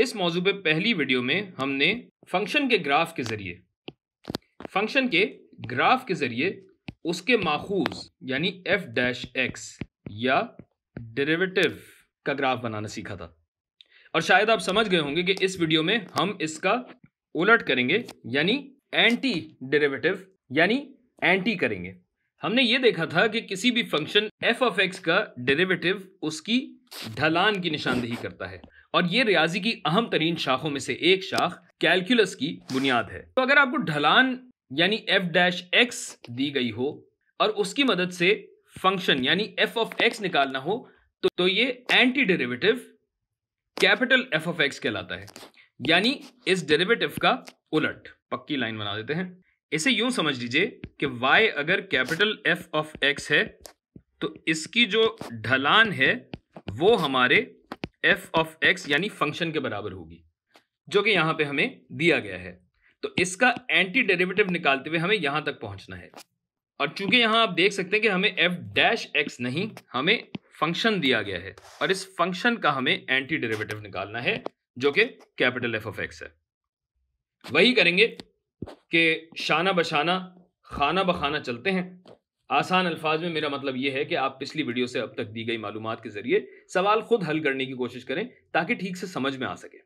इस मौजू पे पहली वीडियो में हमने फंक्शन के ग्राफ के ज़रिए फंक्शन के ग्राफ के ज़रिए उसके माखूज यानी एफ डैश एक्स या डेरिवेटिव का ग्राफ बनाना सीखा था और शायद आप समझ गए होंगे कि इस वीडियो में हम इसका उलट करेंगे यानी एंटी डेरिवेटिव यानी एंटी करेंगे हमने ये देखा था कि किसी भी फंक्शन एफ ऑफ एक्स का डेरिवेटिव उसकी ढलान की निशानदेही करता है और ये रियाजी की अहम तरीन शाखों में से एक शाख कैलकुलस की बुनियाद है तो अगर आपको ढलान यानी एफ डैश एक्स दी गई हो और उसकी मदद से फंक्शन यानी एफ ऑफ एक्स निकालना हो तो, तो ये anti derivative capital F of X कहलाता है यानी इस डेरिवेटिव का उलट पक्की लाइन बना देते हैं इसे यूं समझ लीजिए कि वाई अगर कैपिटल एफ ऑफ एक्स है तो इसकी जो ढलान है वो हमारे एफ ऑफ एक्स यानी फंक्शन के बराबर होगी जो कि यहां पे हमें दिया गया है तो इसका एंटी डेरिवेटिव निकालते हुए हमें यहां तक पहुंचना है और चूंकि यहां आप देख सकते हैं कि हमें एफ डैश एक्स नहीं हमें फंक्शन दिया गया है और इस फंक्शन का हमें एंटी डेरिवेटिव निकालना है जो कि कैपिटल एफ ऑफ एक्स है वही करेंगे कि शाना बशाना खाना बखाना चलते हैं आसान अल्फाज में मेरा मतलब यह है कि आप पिछली वीडियो से अब तक दी गई मालूम के जरिए सवाल खुद हल करने की कोशिश करें ताकि ठीक से समझ में आ सके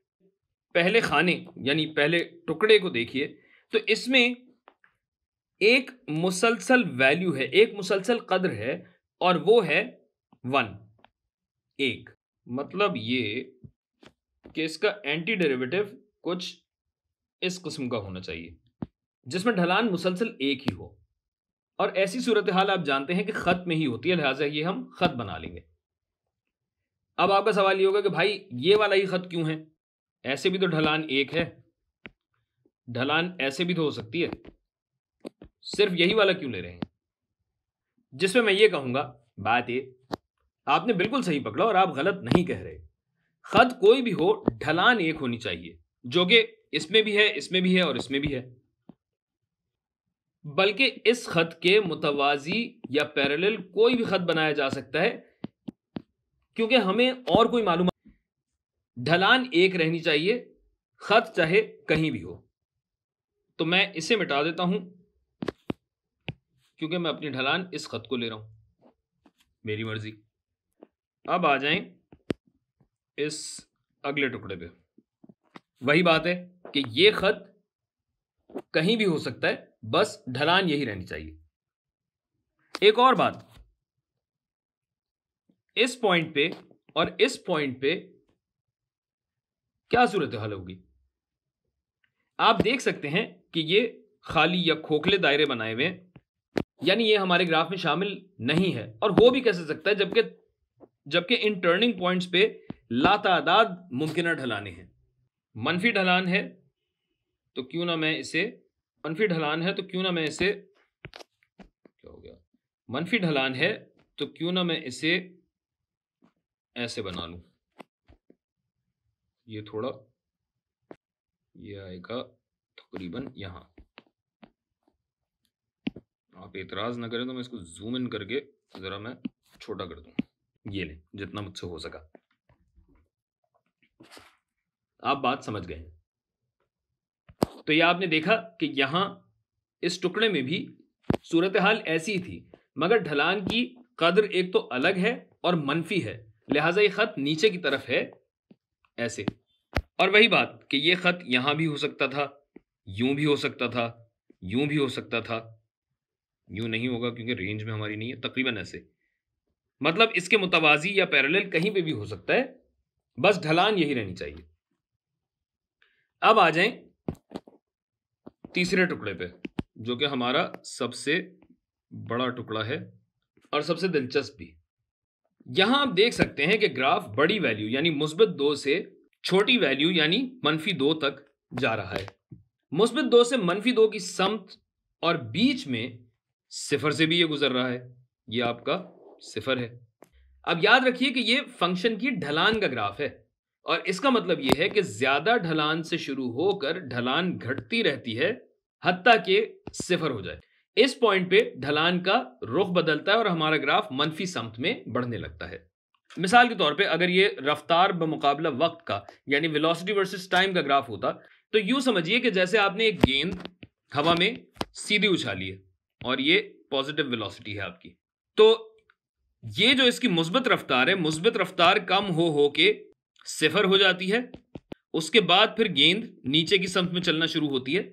पहले खाने यानी पहले टुकड़े को देखिए तो इसमें एक मुसलसल वैल्यू है एक मुसलसल कदर है और वो है वन एक मतलब ये कि इसका एंटी डेरिवेटिव कुछ इस किस्म का होना चाहिए जिसमें ढलान मुसलसल एक ही हो और ऐसी सूरत हाल आप जानते हैं कि ख़त में ही होती है लिहाजा ये हम ख़त बना लेंगे अब आपका सवाल ये होगा कि भाई ये वाला ही ख़त क्यों है ऐसे भी तो ढलान एक है ढलान ऐसे भी तो हो सकती है सिर्फ यही वाला क्यों ले रहे हैं जिसमें मैं ये कहूंगा बात ये आपने बिल्कुल सही पकड़ा और आप गलत नहीं कह रहे खत कोई भी हो ढलान एक होनी चाहिए जो कि इसमें भी है इसमें भी है और इसमें भी है बल्कि इस खत के मुतवाजी या पैरेलल कोई भी खत बनाया जा सकता है क्योंकि हमें और कोई मालूम ढलान एक रहनी चाहिए खत चाहे कहीं भी हो तो मैं इसे मिटा देता हूं क्योंकि मैं अपनी ढलान इस खत को ले रहा हूं मेरी मर्जी अब आ जाएं इस अगले टुकड़े पे वही बात है कि ये खत कहीं भी हो सकता है बस ढलान यही रहनी चाहिए एक और बात इस पॉइंट पे और इस पॉइंट पे क्या सूरत हाल होगी आप देख सकते हैं कि ये खाली या खोखले दायरे बनाए हुए यानी ये हमारे ग्राफ में शामिल नहीं है और हो भी कैसे सकता है जबकि जबकि इन टर्निंग पॉइंट्स पे लातादाद मुमकिन ढलाने हैं मनफी ढलान है तो क्यों ना मैं इसे मनफी ढलान है तो क्यों ना मैं इसे क्या हो गया मनफी ढलान है तो क्यों ना मैं इसे ऐसे बना लू ये थोड़ा ये आएगा तकरीबन यहां आप एतराज़ ना करें तो मैं इसको जूम इन करके ज़रा मैं छोटा कर दू ये ले जितना मुझसे हो सका आप बात समझ गए तो यह आपने देखा कि यहाँ इस टुकड़े में भी सूरत हाल ऐसी थी मगर ढलान की कदर एक तो अलग है और मनफी है लिहाजा ये ख़त नीचे की तरफ है ऐसे और वही बात कि ये ख़त यहां भी हो सकता था यूं भी हो सकता था यूं भी हो सकता था यूं नहीं होगा क्योंकि रेंज में हमारी नहीं है तकरीबन ऐसे मतलब इसके मुतवाजी या पैरेलल कहीं पे भी हो सकता है बस ढलान यही रहनी चाहिए अब आ जाएं तीसरे टुकड़े पे जो कि हमारा सबसे बड़ा टुकड़ा है और सबसे दिलचस्प भी यहां आप देख सकते हैं कि ग्राफ बड़ी वैल्यू यानी मुस्बत दो से छोटी वैल्यू यानी मनफी दो तक जा रहा है मुस्बत दो से मनफी दो की समत और बीच में सिफर से भी ये गुजर रहा है ये आपका सिफर है अब याद रखिए कि ये फंक्शन की ढलान का ग्राफ है और इसका मतलब यह है कि ज्यादा ढलान से शुरू होकर ढलान घटती रहती है हती के सिफर हो जाए इस पॉइंट पे ढलान का रुख बदलता है और हमारा ग्राफ मनफी समत में बढ़ने लगता है मिसाल के तौर पे अगर ये रफ्तार मुकाबला वक्त का यानी वेलोसिटी वर्सेस टाइम का ग्राफ होता तो यूं समझिए कि जैसे आपने एक गेंद हवा में सीधी उछाली है और ये पॉजिटिव वेलोसिटी है आपकी तो ये जो इसकी मुस्बत रफ्तार है मुस्बत रफ्तार कम हो हो के सिफर हो जाती है उसके बाद फिर गेंद नीचे की संप में चलना शुरू होती है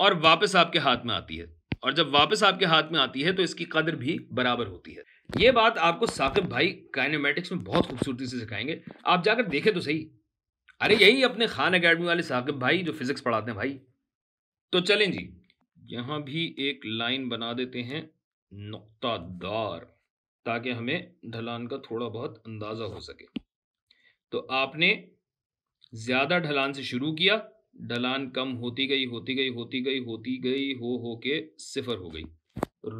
और वापस आपके हाथ में आती है और जब वापस आपके हाथ में आती है तो इसकी कदर भी बराबर होती है ये बात आपको साकिब भाई काइनेमेटिक्स में बहुत खूबसूरती से सिखाएंगे आप जाकर देखें तो सही अरे यही अपने खान अकेडमी वाले साकिब भाई जो फिजिक्स पढ़ाते हैं भाई तो चलें जी यहाँ भी एक लाइन बना देते हैं नुकतादार ताकि हमें ढलान का थोड़ा बहुत अंदाज़ा हो सके तो आपने ज़्यादा ढलान से शुरू किया ढलान कम होती गई होती गई होती गई होती गई हो हो के सिफर हो गई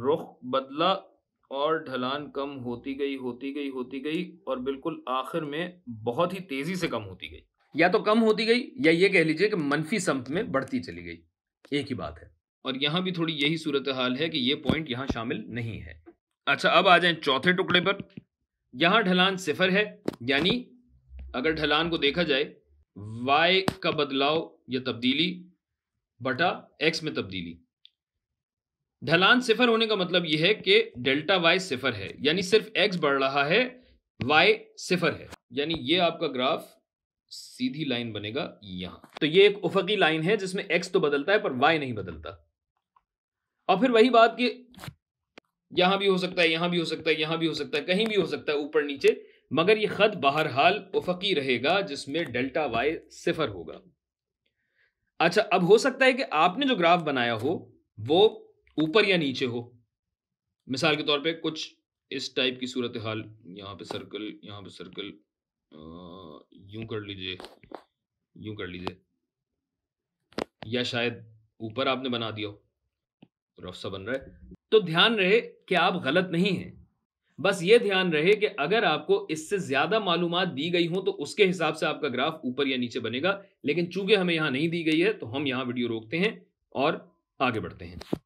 रुख बदला और ढलान कम होती गई होती गई होती गई और बिल्कुल आखिर में बहुत ही तेज़ी से कम होती गई या तो कम होती गई या ये कह लीजिए कि मनफी संप में बढ़ती चली गई एक ही बात है और यहाँ भी थोड़ी यही सूरत हाल है कि ये पॉइंट यहाँ शामिल नहीं है अच्छा अब आ जाए चौथे टुकड़े पर यहाँ ढलान सिफर है यानी अगर ढलान को देखा जाए y का बदलाव या तब्दीली बटा x में तब्दीली ढलान सिफर होने का मतलब यह है कि डेल्टा y सिफर है यानी सिर्फ x बढ़ रहा है y सिफर है यानी यह आपका ग्राफ सीधी लाइन बनेगा यहां तो यह एक उफकी लाइन है जिसमें x तो बदलता है पर y नहीं बदलता और फिर वही बात कि यहां भी हो सकता है यहां भी हो सकता है यहां भी हो सकता है कहीं भी हो सकता है ऊपर नीचे मगर ये ख़त बहरहाल उफकी रहेगा जिसमें डेल्टा वाई सिफर होगा अच्छा अब हो सकता है कि आपने जो ग्राफ बनाया हो वो ऊपर या नीचे हो मिसाल के तौर पे कुछ इस टाइप की सूरत हाल यहाँ पे सर्कल यहाँ पे सर्कल यूं कर लीजिए यूं कर लीजिए या शायद ऊपर आपने बना दिया हो रफ्सा बन रहा है तो ध्यान रहे कि आप गलत नहीं हैं बस ये ध्यान रहे कि अगर आपको इससे ज्यादा मालूम दी गई हो तो उसके हिसाब से आपका ग्राफ ऊपर या नीचे बनेगा लेकिन चूंकि हमें यहां नहीं दी गई है तो हम यहां वीडियो रोकते हैं और आगे बढ़ते हैं